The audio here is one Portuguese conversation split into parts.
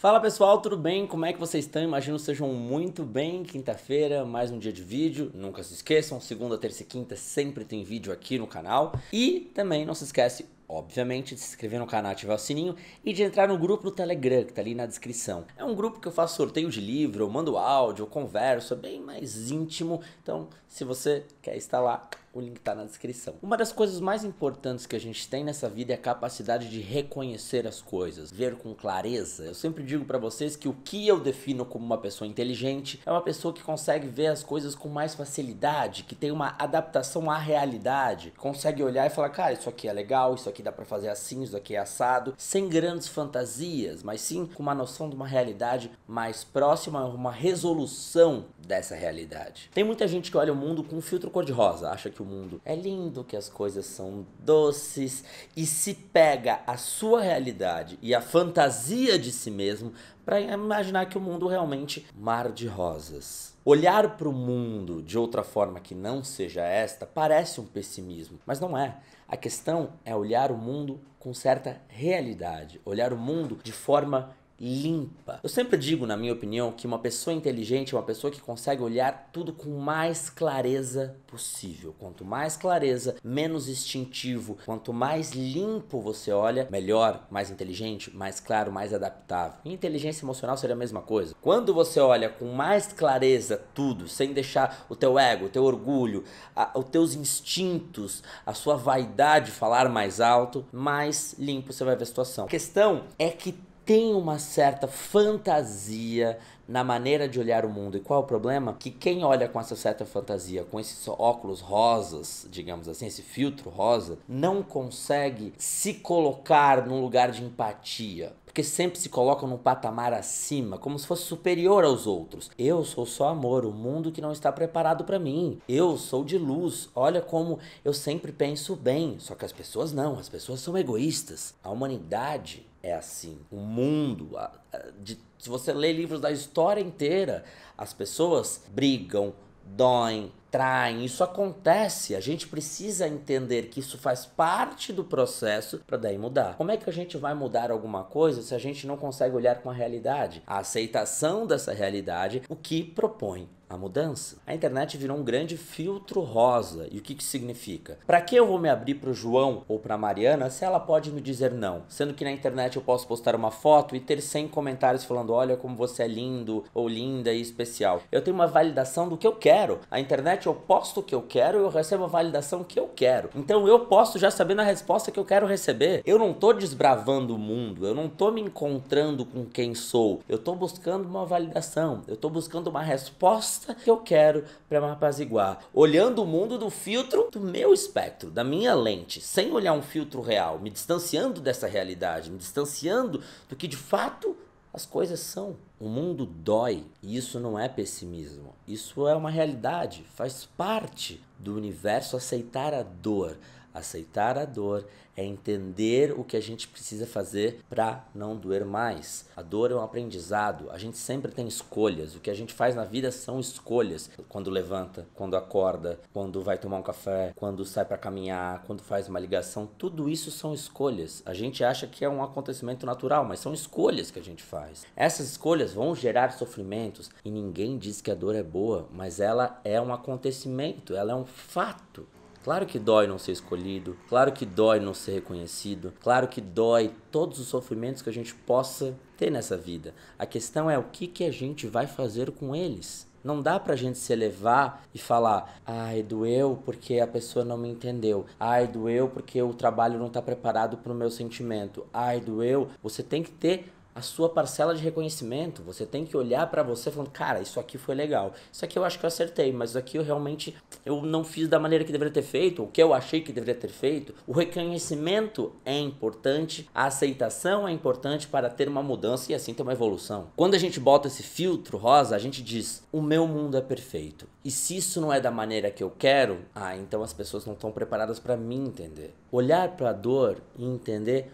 Fala pessoal, tudo bem? Como é que vocês estão? Imagino que sejam muito bem. Quinta-feira, mais um dia de vídeo. Nunca se esqueçam, segunda, terça e quinta sempre tem vídeo aqui no canal. E também não se esquece, obviamente, de se inscrever no canal, ativar o sininho e de entrar no grupo do Telegram, que tá ali na descrição. É um grupo que eu faço sorteio de livro, eu mando áudio, eu converso, é bem mais íntimo. Então, se você quer estar lá, o link está na descrição. Uma das coisas mais importantes que a gente tem nessa vida é a capacidade de reconhecer as coisas, ver com clareza. Eu sempre digo para vocês que o que eu defino como uma pessoa inteligente é uma pessoa que consegue ver as coisas com mais facilidade, que tem uma adaptação à realidade, consegue olhar e falar, cara, isso aqui é legal, isso aqui dá para fazer assim, isso aqui é assado, sem grandes fantasias, mas sim com uma noção de uma realidade mais próxima, uma resolução dessa realidade. Tem muita gente que olha o mundo com um filtro cor-de-rosa, acha que o mundo. É lindo que as coisas são doces e se pega a sua realidade e a fantasia de si mesmo para imaginar que o mundo realmente é mar de rosas. Olhar para o mundo de outra forma que não seja esta parece um pessimismo, mas não é. A questão é olhar o mundo com certa realidade, olhar o mundo de forma limpa. Eu sempre digo, na minha opinião, que uma pessoa inteligente é uma pessoa que consegue olhar tudo com mais clareza possível. Quanto mais clareza, menos instintivo, quanto mais limpo você olha, melhor, mais inteligente, mais claro, mais adaptável. Inteligência emocional seria a mesma coisa. Quando você olha com mais clareza tudo, sem deixar o teu ego, o teu orgulho, a, os teus instintos, a sua vaidade falar mais alto, mais limpo você vai ver a situação. A questão é que tem uma certa fantasia na maneira de olhar o mundo. E qual é o problema? Que quem olha com essa certa fantasia, com esses óculos rosas, digamos assim, esse filtro rosa, não consegue se colocar num lugar de empatia porque sempre se colocam num patamar acima, como se fosse superior aos outros. Eu sou só amor, o mundo que não está preparado para mim. Eu sou de luz, olha como eu sempre penso bem. Só que as pessoas não, as pessoas são egoístas. A humanidade é assim. O mundo, a, a, de, se você ler livros da história inteira, as pessoas brigam, doem, traem, isso acontece. A gente precisa entender que isso faz parte do processo para daí mudar. Como é que a gente vai mudar alguma coisa se a gente não consegue olhar com a realidade? A aceitação dessa realidade, o que propõe a mudança? A internet virou um grande filtro rosa. E o que, que significa? Para que eu vou me abrir para o João ou para a Mariana se ela pode me dizer não? Sendo que na internet eu posso postar uma foto e ter 100 comentários falando: olha como você é lindo ou linda e especial. Eu tenho uma validação do que eu quero. A internet eu posto o que eu quero e eu recebo a validação que eu quero. Então eu posso já sabendo a resposta que eu quero receber. Eu não tô desbravando o mundo, eu não tô me encontrando com quem sou. Eu tô buscando uma validação, eu tô buscando uma resposta que eu quero para me apaziguar. Olhando o mundo do filtro do meu espectro, da minha lente, sem olhar um filtro real, me distanciando dessa realidade, me distanciando do que de fato as coisas são. O mundo dói e isso não é pessimismo, isso é uma realidade, faz parte do universo aceitar a dor. Aceitar a dor é entender o que a gente precisa fazer para não doer mais. A dor é um aprendizado, a gente sempre tem escolhas. O que a gente faz na vida são escolhas. Quando levanta, quando acorda, quando vai tomar um café, quando sai para caminhar, quando faz uma ligação, tudo isso são escolhas. A gente acha que é um acontecimento natural, mas são escolhas que a gente faz. Essas escolhas dores vão gerar sofrimentos e ninguém diz que a dor é boa, mas ela é um acontecimento, ela é um fato. Claro que dói não ser escolhido, claro que dói não ser reconhecido, claro que dói todos os sofrimentos que a gente possa ter nessa vida. A questão é o que, que a gente vai fazer com eles. Não dá pra gente se elevar e falar, ai, doeu porque a pessoa não me entendeu. Ai, doeu porque o trabalho não tá preparado pro meu sentimento. Ai, doeu. Você tem que ter a sua parcela de reconhecimento. Você tem que olhar para você falando, cara, isso aqui foi legal. Isso aqui eu acho que eu acertei, mas isso aqui eu realmente eu não fiz da maneira que deveria ter feito, o que eu achei que deveria ter feito. O reconhecimento é importante, a aceitação é importante para ter uma mudança e assim ter uma evolução. Quando a gente bota esse filtro rosa, a gente diz: "O meu mundo é perfeito". E se isso não é da maneira que eu quero, ah, então as pessoas não estão preparadas para me entender. Olhar para a dor e entender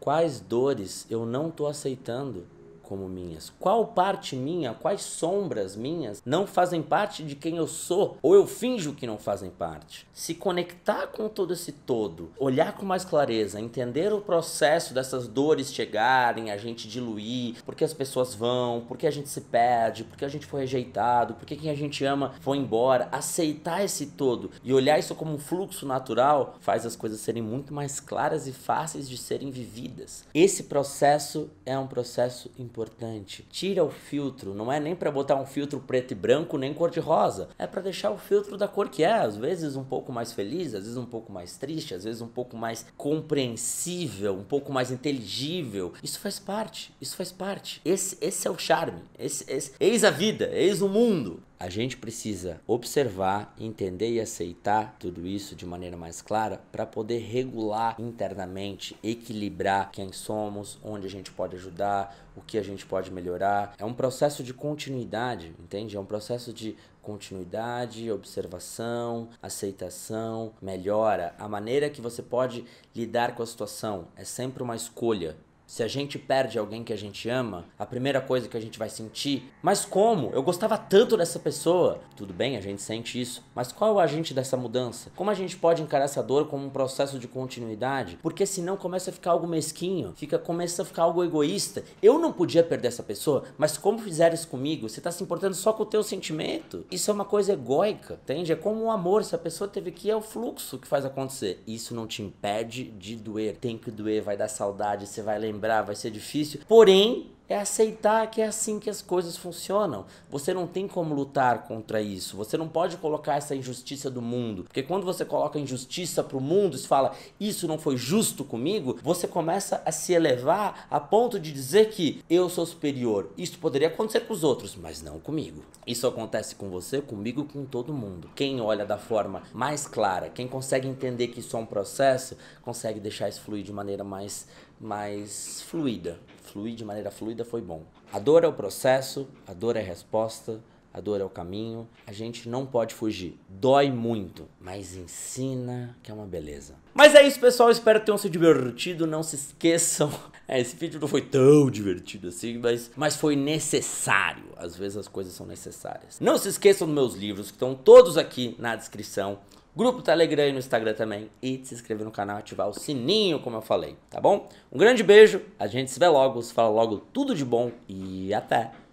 Quais dores eu não estou aceitando? como minhas? Qual parte minha, quais sombras minhas não fazem parte de quem eu sou ou eu finjo que não fazem parte? Se conectar com todo esse todo, olhar com mais clareza, entender o processo dessas dores chegarem, a gente diluir, porque as pessoas vão, porque a gente se perde, porque a gente foi rejeitado, porque quem a gente ama foi embora, aceitar esse todo e olhar isso como um fluxo natural faz as coisas serem muito mais claras e fáceis de serem vividas. Esse processo é um processo importante importante. Tira o filtro, não é nem para botar um filtro preto e branco, nem cor de rosa. É para deixar o filtro da cor que é, às vezes um pouco mais feliz, às vezes um pouco mais triste, às vezes um pouco mais compreensível, um pouco mais inteligível. Isso faz parte, isso faz parte. Esse, esse é o charme. Esse, esse, eis a vida, eis o mundo. A gente precisa observar, entender e aceitar tudo isso de maneira mais clara para poder regular internamente, equilibrar quem somos, onde a gente pode ajudar, o que a gente pode melhorar. É um processo de continuidade, entende? É um processo de continuidade, observação, aceitação, melhora. A maneira que você pode lidar com a situação é sempre uma escolha. Se a gente perde alguém que a gente ama, a primeira coisa que a gente vai sentir, mas como? Eu gostava tanto dessa pessoa. Tudo bem, a gente sente isso, mas qual é o agente dessa mudança? Como a gente pode encarar essa dor como um processo de continuidade? Porque senão começa a ficar algo mesquinho, fica começa a ficar algo egoísta. Eu não podia perder essa pessoa, mas como fizeram isso comigo? Você está se importando só com o teu sentimento? Isso é uma coisa egóica, entende? É como o um amor, se a pessoa teve que é o fluxo que faz acontecer. Isso não te impede de doer. Tem que doer, vai dar saudade, você vai lembrar lembrar, vai ser difícil. Porém, é aceitar que é assim que as coisas funcionam. Você não tem como lutar contra isso. Você não pode colocar essa injustiça do mundo. Porque quando você coloca injustiça pro mundo e fala, isso não foi justo comigo, você começa a se elevar a ponto de dizer que eu sou superior. Isso poderia acontecer com os outros, mas não comigo. Isso acontece com você, comigo, com todo mundo. Quem olha da forma mais clara, quem consegue entender que isso é um processo, consegue deixar isso fluir de maneira mais mas fluida. Fluir de maneira fluida foi bom. A dor é o processo, a dor é a resposta, a dor é o caminho. A gente não pode fugir. Dói muito, mas ensina que é uma beleza. Mas é isso, pessoal. Espero que tenham se divertido. Não se esqueçam. É, esse vídeo não foi tão divertido assim, mas, mas foi necessário. Às vezes as coisas são necessárias. Não se esqueçam dos meus livros, que estão todos aqui na descrição grupo do Telegram e no Instagram também. E se inscrever no canal, ativar o sininho, como eu falei, tá bom? Um grande beijo, a gente se vê logo, se fala logo tudo de bom e até!